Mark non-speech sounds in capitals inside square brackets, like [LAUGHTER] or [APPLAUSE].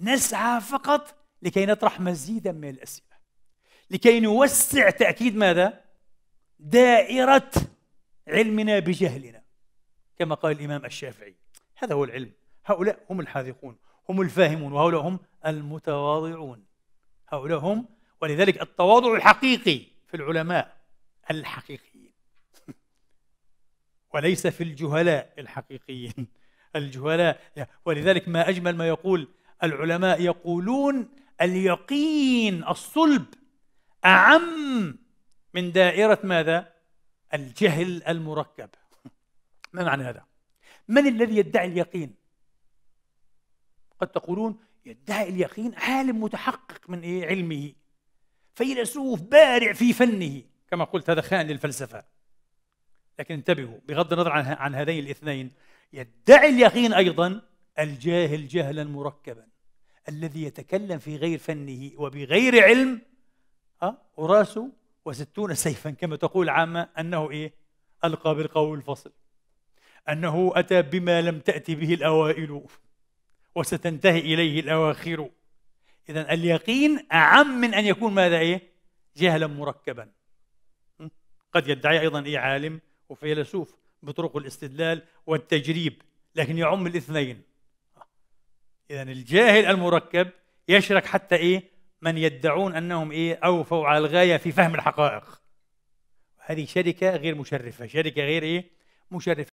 نسعى فقط لكي نطرح مزيدا من الأسئلة لكي نوسع تأكيد ماذا؟ دائرة علمنا بجهلنا كما قال الإمام الشافعي هذا هو العلم هؤلاء هم الحاذقون هم الفاهمون وهؤلاء هم المتواضعون هؤلاء هم ولذلك التواضع الحقيقي في العلماء الحقيقيين [LAUGHS] وليس في الجهلاء الحقيقيين [LAUGHS] الجهلاء ولذلك ما أجمل ما يقول العلماء يقولون اليقين الصلب أعم من دائرة ماذا؟ الجهل المركب ما معنى هذا؟ من الذي يدعي اليقين؟ قد تقولون يدعي اليقين عالم متحقق من إيه؟ علمه فيلسوف بارع في فنه كما قلت هذا خان للفلسفة لكن انتبهوا بغض النظر عن هذين الاثنين يدعي اليقين أيضا الجاهل جهلا مركبا الذي يتكلم في غير فنه وبغير علم أه؟ وراسه وستون سيفا كما تقول عامة أنه إيه ألقى بالقول الفصل أنه أتى بما لم تأتي به الأوائل وستنتهي إليه الأواخر إذا اليقين أعم من أن يكون ماذا إيه جهلا مركبا قد يدعي أيضا إيه عالم وفيلسوف بطرق الاستدلال والتجريب لكن يعم الاثنين إذا الجاهل المركب يشرك حتى إيه من يدعون أنهم إيه أوفوا على الغاية في فهم الحقائق هذه شركة غير مشرفة شركة غير إيه مشرفة